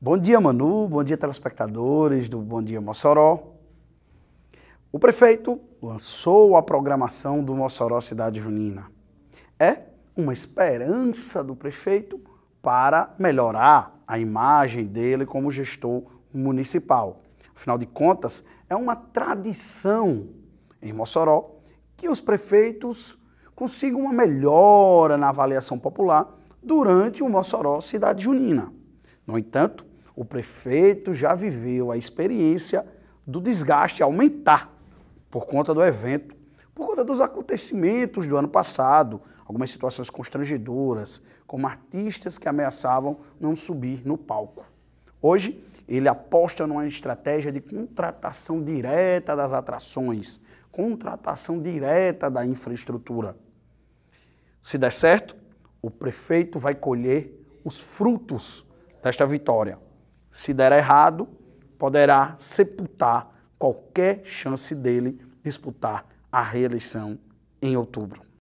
Bom dia, Manu. Bom dia, telespectadores do Bom Dia Mossoró. O prefeito lançou a programação do Mossoró Cidade Junina. É uma esperança do prefeito para melhorar a imagem dele como gestor municipal. Afinal de contas, é uma tradição em Mossoró que os prefeitos consigam uma melhora na avaliação popular durante o Mossoró Cidade Junina. No entanto, o prefeito já viveu a experiência do desgaste aumentar por conta do evento, por conta dos acontecimentos do ano passado, algumas situações constrangedoras, como artistas que ameaçavam não subir no palco. Hoje, ele aposta numa estratégia de contratação direta das atrações, contratação direta da infraestrutura. Se der certo, o prefeito vai colher os frutos desta vitória. Se der errado, poderá sepultar qualquer chance dele disputar a reeleição em outubro.